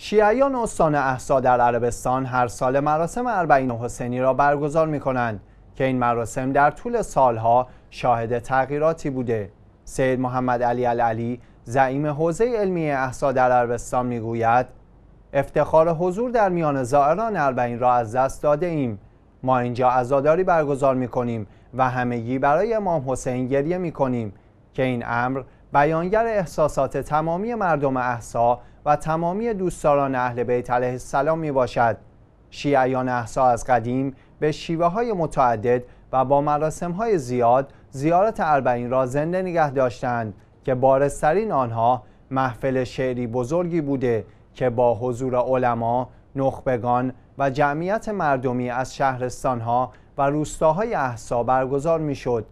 شیعیان استان احسا در عربستان هر سال مراسم اربعین حسینی را برگزار می کنند که این مراسم در طول سالها شاهد تغییراتی بوده سید محمد علی العلی زعیم حوزه علمی احسا در عربستان می گوید افتخار حضور در میان زائران اربعین را از دست داده ایم ما اینجا عزاداری برگزار می کنیم و همگی برای امام حسین گریه می کنیم که این امر بیانگر احساسات تمامی مردم احسا و تمامی دوستداران اهل بیت علیه السلام می باشد شیعیان احسا از قدیم به شیوه های متعدد و با مراسم های زیاد زیارت اربعین را زنده نگه داشتند که بارسترین آنها محفل شعری بزرگی بوده که با حضور علما، نخبگان و جمعیت مردمی از شهرستانها و روستاهای احسا برگزار میشد.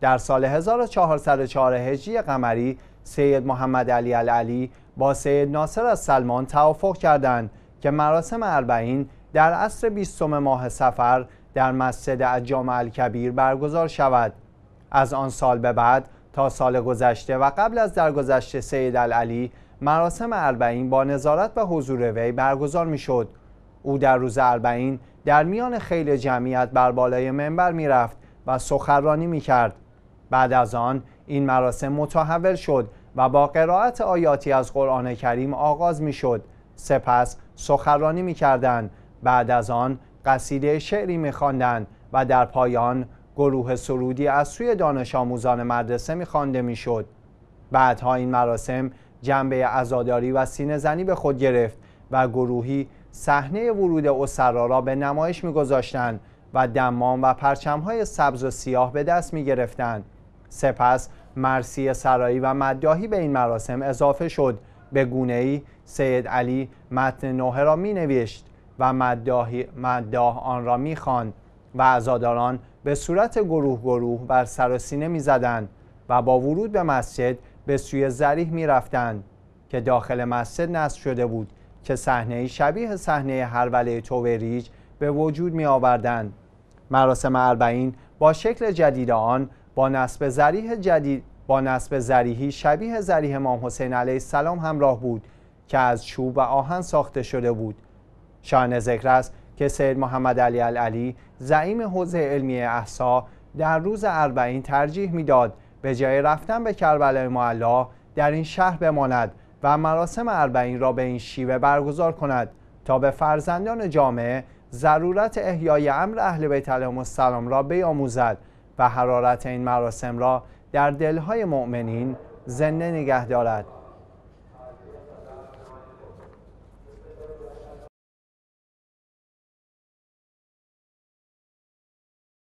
در سال 1404 هجری قمری سید محمد علی العلی با سید ناصر از سلمان توافق کردند که مراسم اربعین در عصر بیستم ماه سفر در مسجد اجام الکبیر برگزار شود از آن سال به بعد تا سال گذشته و قبل از درگذشت سید العلی مراسم اربعین با نظارت و حضور وی برگزار میشد او در روز اربعین در میان خیل جمعیت بر بالای منبر میرفت و سخرانی میکرد بعد از آن این مراسم متحول شد و با قرائت آیاتی از قرآن کریم آغاز می شد سپس سخرانی می کردن. بعد از آن قصیده شعری می و در پایان گروه سرودی از سوی دانش آموزان مدرسه می خوانده می شد بعدها این مراسم جنبه عزاداری و سینه زنی به خود گرفت و گروهی صحنه ورود اسرا را به نمایش گذاشتن و دمام و پرچمهای سبز و سیاه به دست می گرفتند. سپس مرسی سرایی و مدیاهی به این مراسم اضافه شد به گونه ای سید علی متن نوحه را می و مدیاه آن را می و ازاداران به صورت گروه گروه بر سر سینه می زدن و با ورود به مسجد به سوی زریح می که داخل مسجد نصب شده بود که صحنه شبیه صحنه هروله توریج به وجود می آوردن مراسم اربعین با شکل جدید آن با نصب زریح جدید با نسب زریحی شبیه زریح امام حسین علیه السلام همراه بود که از چوب و آهن ساخته شده بود شان ذکر است که سید محمد علی العلی زعیم حوزه علمی احسا در روز اربعین ترجیح میداد به جای رفتن به کربلای معلا در این شهر بماند و مراسم اربعین را به این شیوه برگزار کند تا به فرزندان جامعه ضرورت احیای امر اهل بیت علیهم السلام را بیاموزد و حرارت این مراسم را در دلهای مؤمنین زنده نگه دارد